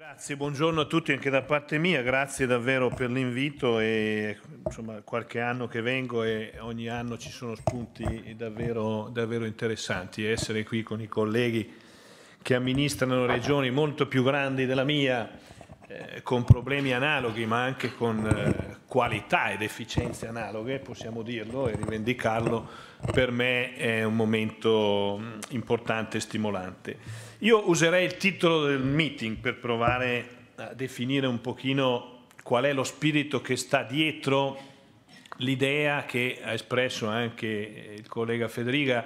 Grazie, buongiorno a tutti anche da parte mia, grazie davvero per l'invito e insomma qualche anno che vengo e ogni anno ci sono spunti davvero, davvero interessanti. Essere qui con i colleghi che amministrano regioni molto più grandi della mia, eh, con problemi analoghi ma anche con eh, qualità ed efficienze analoghe, possiamo dirlo e rivendicarlo, per me è un momento mm, importante e stimolante. Io userei il titolo del meeting per provare a definire un pochino qual è lo spirito che sta dietro l'idea che ha espresso anche il collega Federica,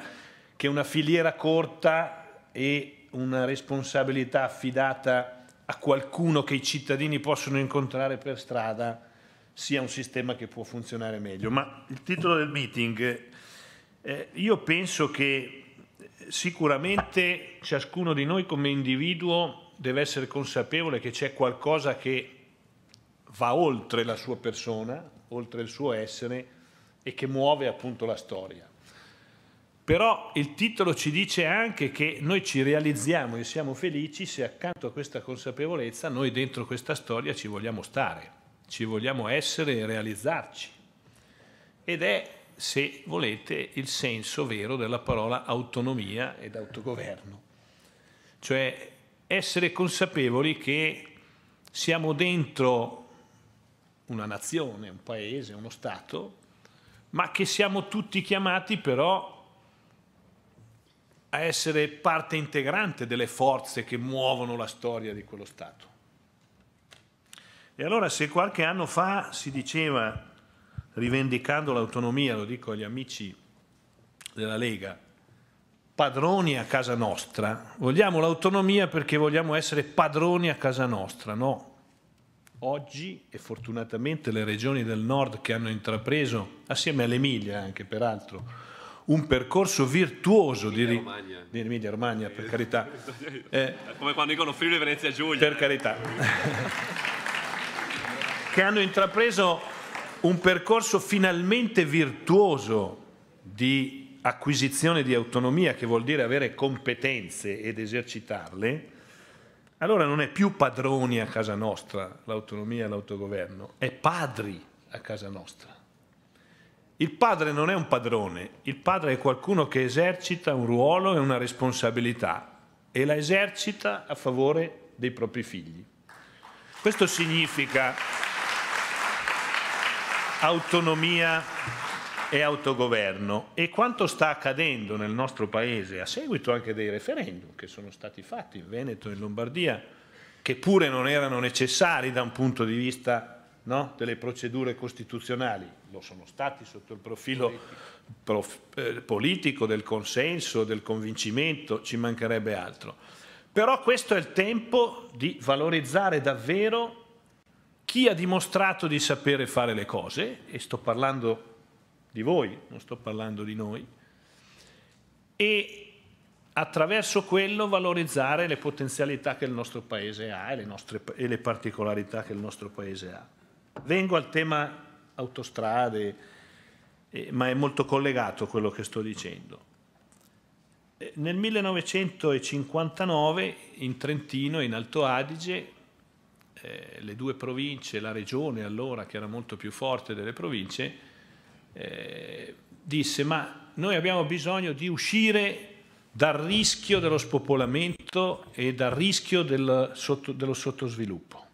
che una filiera corta e una responsabilità affidata a qualcuno che i cittadini possono incontrare per strada sia un sistema che può funzionare meglio. Ma il titolo del meeting, eh, io penso che sicuramente ciascuno di noi come individuo deve essere consapevole che c'è qualcosa che va oltre la sua persona, oltre il suo essere e che muove appunto la storia. Però il titolo ci dice anche che noi ci realizziamo e siamo felici se accanto a questa consapevolezza noi dentro questa storia ci vogliamo stare, ci vogliamo essere e realizzarci. Ed è se volete, il senso vero della parola autonomia ed autogoverno. Cioè essere consapevoli che siamo dentro una nazione, un paese, uno Stato, ma che siamo tutti chiamati però a essere parte integrante delle forze che muovono la storia di quello Stato. E allora se qualche anno fa si diceva rivendicando l'autonomia, lo dico agli amici della Lega, padroni a casa nostra, vogliamo l'autonomia perché vogliamo essere padroni a casa nostra, no. Oggi e fortunatamente le regioni del nord che hanno intrapreso, assieme all'Emilia anche peraltro, un percorso virtuoso di, ri- di Emilia Romagna, per carità. Eh, Come quando dicono Friuli Venezia Giulia. Per carità. che hanno intrapreso un percorso finalmente virtuoso di acquisizione di autonomia, che vuol dire avere competenze ed esercitarle, allora non è più padroni a casa nostra l'autonomia e l'autogoverno, è padri a casa nostra. Il padre non è un padrone, il padre è qualcuno che esercita un ruolo e una responsabilità e la esercita a favore dei propri figli. Questo significa autonomia e autogoverno e quanto sta accadendo nel nostro Paese a seguito anche dei referendum che sono stati fatti in Veneto e in Lombardia, che pure non erano necessari da un punto di vista no, delle procedure costituzionali, lo sono stati sotto il profilo prof, eh, politico, del consenso, del convincimento, ci mancherebbe altro. Però questo è il tempo di valorizzare davvero chi ha dimostrato di sapere fare le cose, e sto parlando di voi, non sto parlando di noi, e attraverso quello valorizzare le potenzialità che il nostro Paese ha e le, nostre, e le particolarità che il nostro Paese ha. Vengo al tema autostrade, eh, ma è molto collegato a quello che sto dicendo. Eh, nel 1959 in Trentino, in Alto Adige, eh, le due province, la regione allora che era molto più forte delle province, eh, disse ma noi abbiamo bisogno di uscire dal rischio dello spopolamento e dal rischio del sotto, dello sottosviluppo.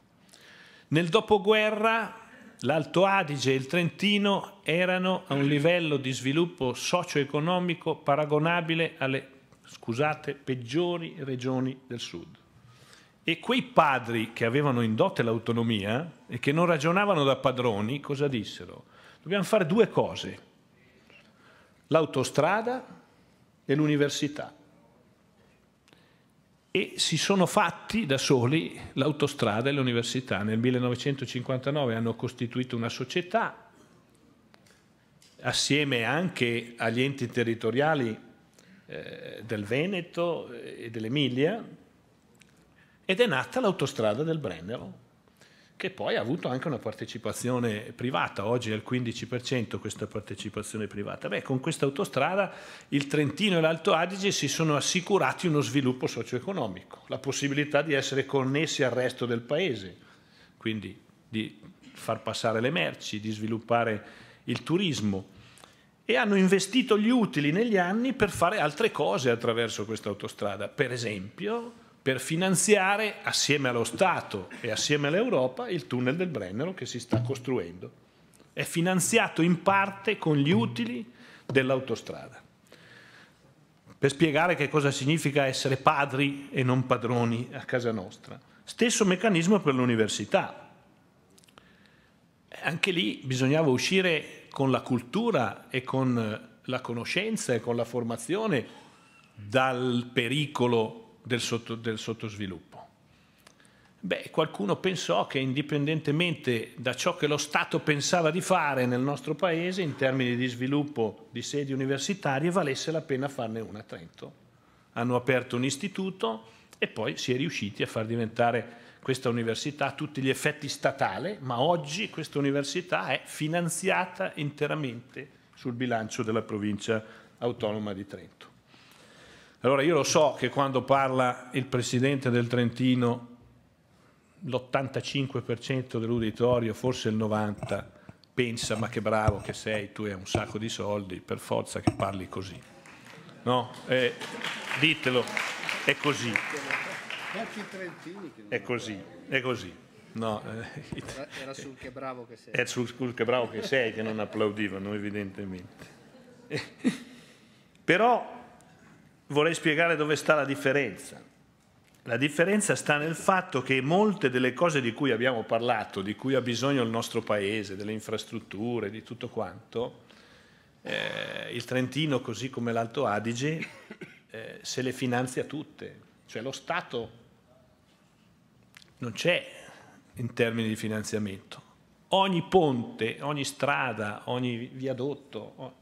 Nel dopoguerra l'Alto Adige e il Trentino erano a un livello di sviluppo socio-economico paragonabile alle, scusate, peggiori regioni del sud. E quei padri che avevano in dote l'autonomia e che non ragionavano da padroni, cosa dissero? Dobbiamo fare due cose, l'autostrada e l'università. E si sono fatti da soli l'autostrada e l'università. Nel 1959 hanno costituito una società, assieme anche agli enti territoriali eh, del Veneto e dell'Emilia, ed è nata l'autostrada del Brennero, che poi ha avuto anche una partecipazione privata, oggi è al 15% questa partecipazione privata. Beh, con questa autostrada il Trentino e l'Alto Adige si sono assicurati uno sviluppo socio-economico, la possibilità di essere connessi al resto del paese, quindi di far passare le merci, di sviluppare il turismo e hanno investito gli utili negli anni per fare altre cose attraverso questa autostrada, per esempio per finanziare assieme allo Stato e assieme all'Europa il tunnel del Brennero che si sta costruendo. È finanziato in parte con gli utili dell'autostrada. Per spiegare che cosa significa essere padri e non padroni a casa nostra. Stesso meccanismo per l'università. Anche lì bisognava uscire con la cultura e con la conoscenza e con la formazione dal pericolo del, sotto, del sottosviluppo? Beh, qualcuno pensò che indipendentemente da ciò che lo Stato pensava di fare nel nostro Paese in termini di sviluppo di sedi universitarie valesse la pena farne una a Trento. Hanno aperto un istituto e poi si è riusciti a far diventare questa università a tutti gli effetti statale, ma oggi questa università è finanziata interamente sul bilancio della provincia autonoma di Trento. Allora io lo so che quando parla il Presidente del Trentino l'85% dell'uditorio, forse il 90%, pensa ma che bravo che sei, tu hai un sacco di soldi, per forza che parli così. No? Eh, ditelo, è così. È così, è così. No, eh, era sul che bravo che sei. È sul che bravo che sei che non applaudivano, evidentemente. Però vorrei spiegare dove sta la differenza. La differenza sta nel fatto che molte delle cose di cui abbiamo parlato, di cui ha bisogno il nostro paese, delle infrastrutture, di tutto quanto, eh, il Trentino, così come l'Alto Adige, eh, se le finanzia tutte. Cioè lo Stato non c'è in termini di finanziamento. Ogni ponte, ogni strada, ogni viadotto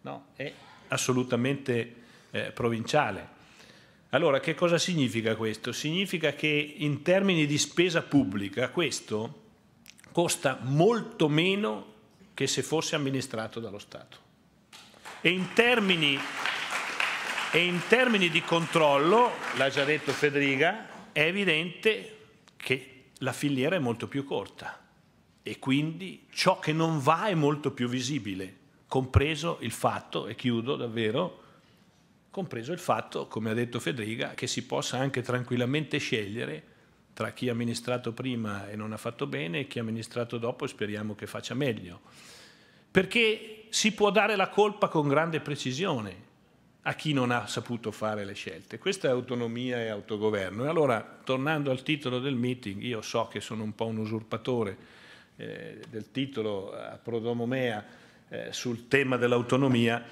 no, è assolutamente eh, provinciale. Allora, che cosa significa questo? Significa che in termini di spesa pubblica questo costa molto meno che se fosse amministrato dallo Stato. E in termini, e in termini di controllo, l'ha già detto Federica, è evidente che la filiera è molto più corta e quindi ciò che non va è molto più visibile, compreso il fatto, e chiudo davvero, compreso il fatto, come ha detto Federica, che si possa anche tranquillamente scegliere tra chi ha amministrato prima e non ha fatto bene e chi ha amministrato dopo e speriamo che faccia meglio. Perché si può dare la colpa con grande precisione a chi non ha saputo fare le scelte. Questa è autonomia e autogoverno. E allora, tornando al titolo del meeting, io so che sono un po' un usurpatore eh, del titolo a Prodomomea eh, sul tema dell'autonomia,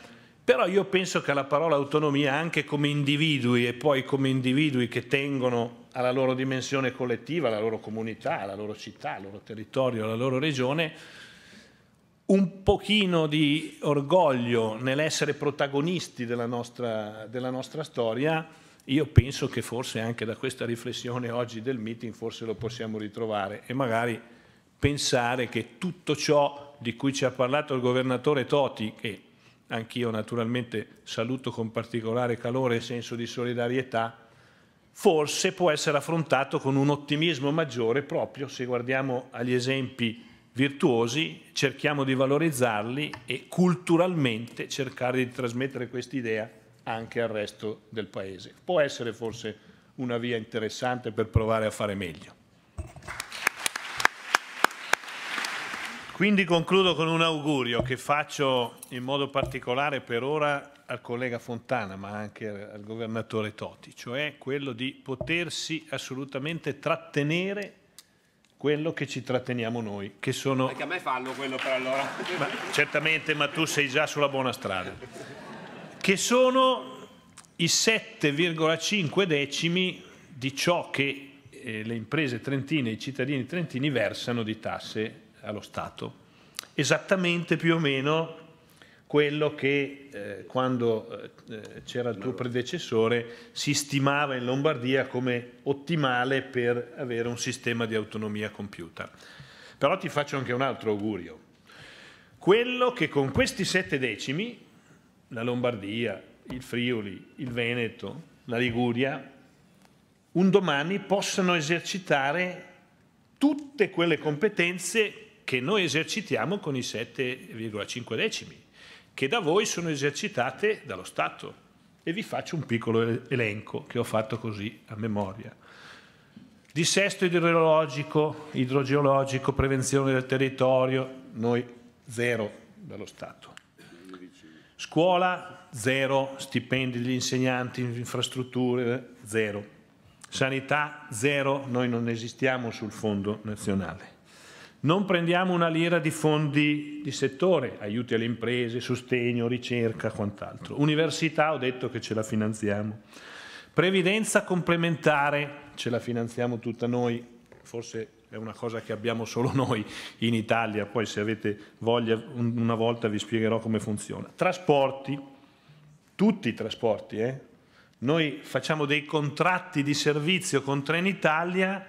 però io penso che la parola autonomia, anche come individui e poi come individui che tengono alla loro dimensione collettiva, alla loro comunità, alla loro città, al loro territorio, alla loro regione, un pochino di orgoglio nell'essere protagonisti della nostra, della nostra storia, io penso che forse anche da questa riflessione oggi del meeting forse lo possiamo ritrovare e magari pensare che tutto ciò di cui ci ha parlato il governatore Toti, che anch'io naturalmente saluto con particolare calore e senso di solidarietà, forse può essere affrontato con un ottimismo maggiore proprio se guardiamo agli esempi virtuosi, cerchiamo di valorizzarli e culturalmente cercare di trasmettere questa idea anche al resto del Paese. Può essere forse una via interessante per provare a fare meglio. Quindi concludo con un augurio che faccio in modo particolare per ora al collega Fontana, ma anche al governatore Toti, cioè quello di potersi assolutamente trattenere quello che ci tratteniamo noi, che sono... Anche a me fallo quello per allora. Ma, certamente, ma tu sei già sulla buona strada. Che sono i 7,5 decimi di ciò che eh, le imprese trentine i cittadini trentini versano di tasse allo Stato, esattamente più o meno quello che eh, quando eh, eh c'era il tuo predecessore si stimava in Lombardia come ottimale per avere un sistema di autonomia compiuta. Però ti faccio anche un altro augurio. Quello che con questi sette decimi, la Lombardia, il Friuli, il Veneto, la Liguria, un domani possano esercitare tutte quelle competenze che noi esercitiamo con i 7,5 decimi, che da voi sono esercitate dallo Stato. E vi faccio un piccolo elenco che ho fatto così a memoria. Dissesto idrologico, idrogeologico, prevenzione del territorio, noi zero dallo Stato. Scuola, zero, stipendi degli insegnanti, infrastrutture, zero. Sanità, zero, noi non esistiamo sul fondo nazionale. Non prendiamo una lira di fondi di settore, aiuti alle imprese, sostegno, ricerca, quant'altro. Università, ho detto che ce la finanziamo. Previdenza complementare, ce la finanziamo tutta noi, forse è una cosa che abbiamo solo noi in Italia, poi se avete voglia una volta vi spiegherò come funziona. Trasporti, tutti i trasporti, eh? noi facciamo dei contratti di servizio con Trenitalia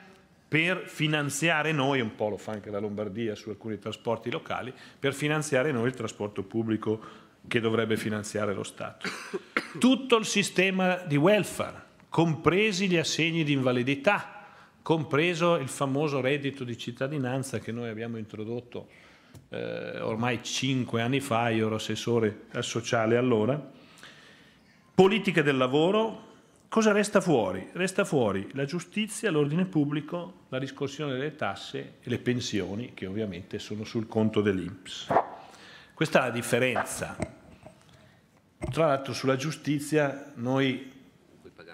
per finanziare noi, un po' lo fa anche la Lombardia su alcuni trasporti locali, per finanziare noi il trasporto pubblico che dovrebbe finanziare lo Stato. Tutto il sistema di welfare, compresi gli assegni di invalidità, compreso il famoso reddito di cittadinanza che noi abbiamo introdotto eh, ormai cinque anni fa, io ero assessore sociale allora, politica del lavoro, cosa resta fuori? Resta fuori la giustizia, l'ordine pubblico, la riscossione delle tasse e le pensioni che ovviamente sono sul conto dell'Inps. Questa è la differenza. Tra l'altro sulla giustizia noi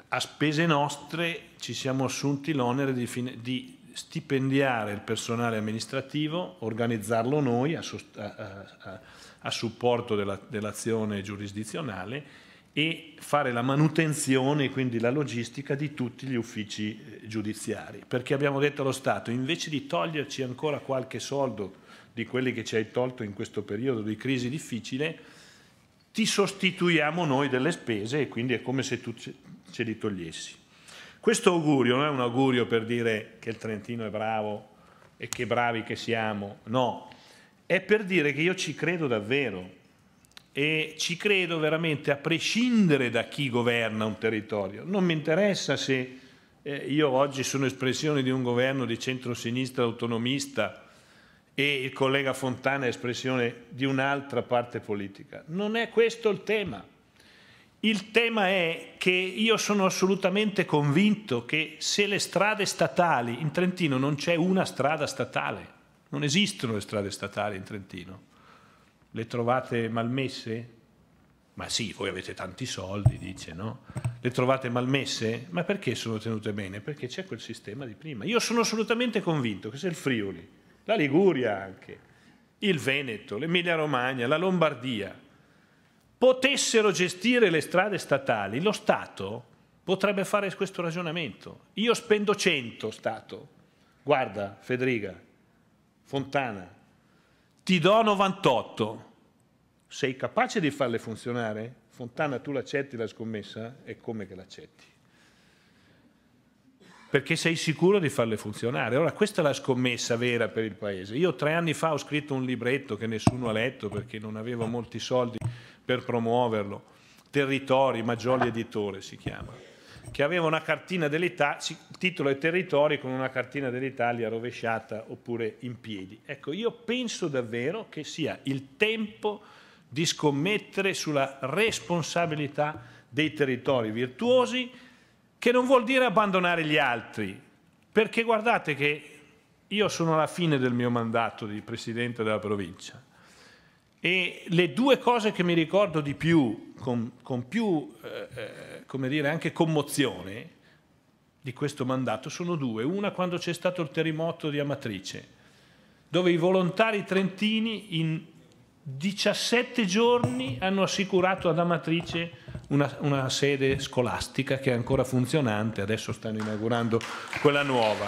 a spese nostre ci siamo assunti l'onere di, di stipendiare il personale amministrativo, organizzarlo noi a, a, a, a supporto dell'azione dell giurisdizionale e fare la manutenzione e quindi la logistica di tutti gli uffici eh, giudiziari. Perché abbiamo detto allo Stato, invece di toglierci ancora qualche soldo di quelli che ci hai tolto in questo periodo di crisi difficile, ti sostituiamo noi delle spese e quindi è come se tu ce li togliessi. Questo augurio non è un augurio per dire che il Trentino è bravo e che bravi che siamo, no, è per dire che io ci credo davvero e ci credo veramente a prescindere da chi governa un territorio. Non mi interessa se eh, io oggi sono espressione di un governo di centrosinistra autonomista e il collega Fontana è espressione di un'altra parte politica. Non è questo il tema. Il tema è che io sono assolutamente convinto che se le strade statali, in Trentino non c'è una strada statale, non esistono le strade statali in Trentino, le trovate malmesse? Ma sì, voi avete tanti soldi, dice, no? Le trovate malmesse? Ma perché sono tenute bene? Perché c'è quel sistema di prima. Io sono assolutamente convinto che se il Friuli, la Liguria anche, il Veneto, l'Emilia Romagna, la Lombardia potessero gestire le strade statali, lo Stato potrebbe fare questo ragionamento. Io spendo 100 Stato. Guarda, Federica, Fontana, ti do 98, sei capace di farle funzionare? Fontana, tu l'accetti la scommessa? E come che l'accetti? Perché sei sicuro di farle funzionare. Allora, questa è la scommessa vera per il Paese. Io tre anni fa ho scritto un libretto che nessuno ha letto perché non avevo molti soldi per promuoverlo. Territori, Maggioli Editore si chiama che aveva una cartina dell'Italia, titolo e territori con una cartina dell'Italia rovesciata oppure in piedi. Ecco, io penso davvero che sia il tempo di scommettere sulla responsabilità dei territori virtuosi, che non vuol dire abbandonare gli altri, perché guardate che io sono alla fine del mio mandato di Presidente della provincia e le due cose che mi ricordo di più, con, con più, eh, eh, come dire, anche commozione di questo mandato, sono due. Una quando c'è stato il terremoto di Amatrice, dove i volontari trentini in 17 giorni hanno assicurato ad Amatrice una, una, sede scolastica che è ancora funzionante, adesso stanno inaugurando quella nuova.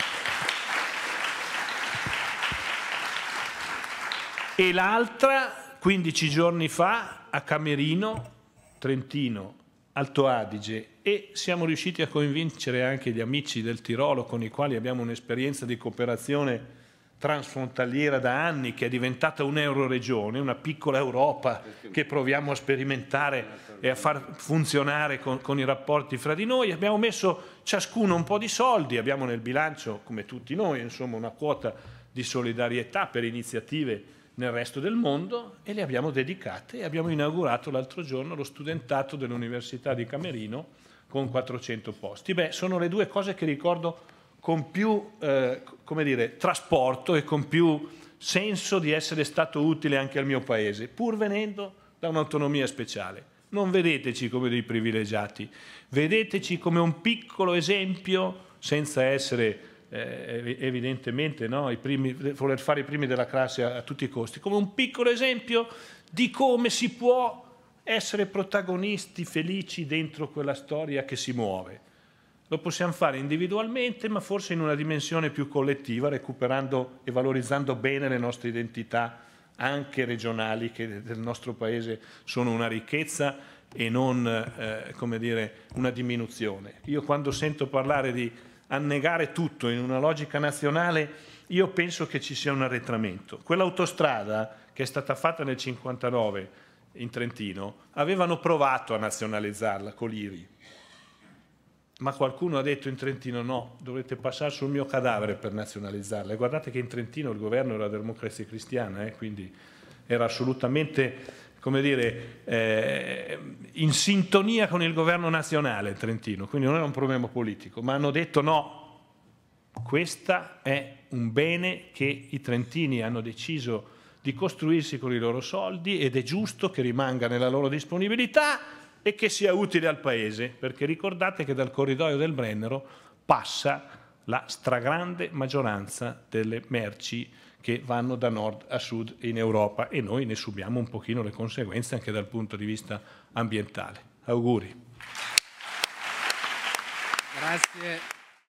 E l'altra 15 giorni fa a Camerino, Trentino, Alto Adige e siamo riusciti a convincere anche gli amici del Tirolo con i quali abbiamo un'esperienza di cooperazione transfrontaliera da anni che è diventata un'euroregione, una piccola Europa che proviamo a sperimentare e a far funzionare con, con, i rapporti fra di noi. Abbiamo messo ciascuno un po' di soldi, abbiamo nel bilancio, come tutti noi, insomma, una quota di solidarietà per iniziative nel resto del mondo e le abbiamo dedicate e abbiamo inaugurato l'altro giorno lo studentato dell'Università di Camerino con 400 posti. Beh, sono le due cose che ricordo con più eh, dire, trasporto e con più senso di essere stato utile anche al mio paese, pur venendo da un'autonomia speciale. Non vedeteci come dei privilegiati, vedeteci come un piccolo esempio, senza essere eh, evidentemente no? primi, voler fare i primi della classe a, a tutti i costi, come un piccolo esempio di come si può essere protagonisti felici dentro quella storia che si muove. Lo possiamo fare individualmente, ma forse in una dimensione più collettiva, recuperando e valorizzando bene le nostre identità anche regionali che del nostro Paese sono una ricchezza e non eh, dire, una diminuzione. Io quando sento parlare di annegare tutto in una logica nazionale, io penso che ci sia un arretramento. Quell'autostrada che è stata fatta nel 59 in Trentino, avevano provato a nazionalizzarla con l'IRI, ma qualcuno ha detto in Trentino no, dovete passare sul mio cadavere per nazionalizzarla. E guardate che in Trentino il governo era democrazia cristiana, eh, quindi era assolutamente come dire, eh, in sintonia con il governo nazionale trentino, quindi non era un problema politico, ma hanno detto no, questo è un bene che i trentini hanno deciso di costruirsi con i loro soldi ed è giusto che rimanga nella loro disponibilità e che sia utile al Paese, perché ricordate che dal corridoio del Brennero passa la stragrande maggioranza delle merci che vanno da nord a sud in Europa e noi ne subiamo un pochino le conseguenze anche dal punto di vista ambientale. Auguri. Grazie.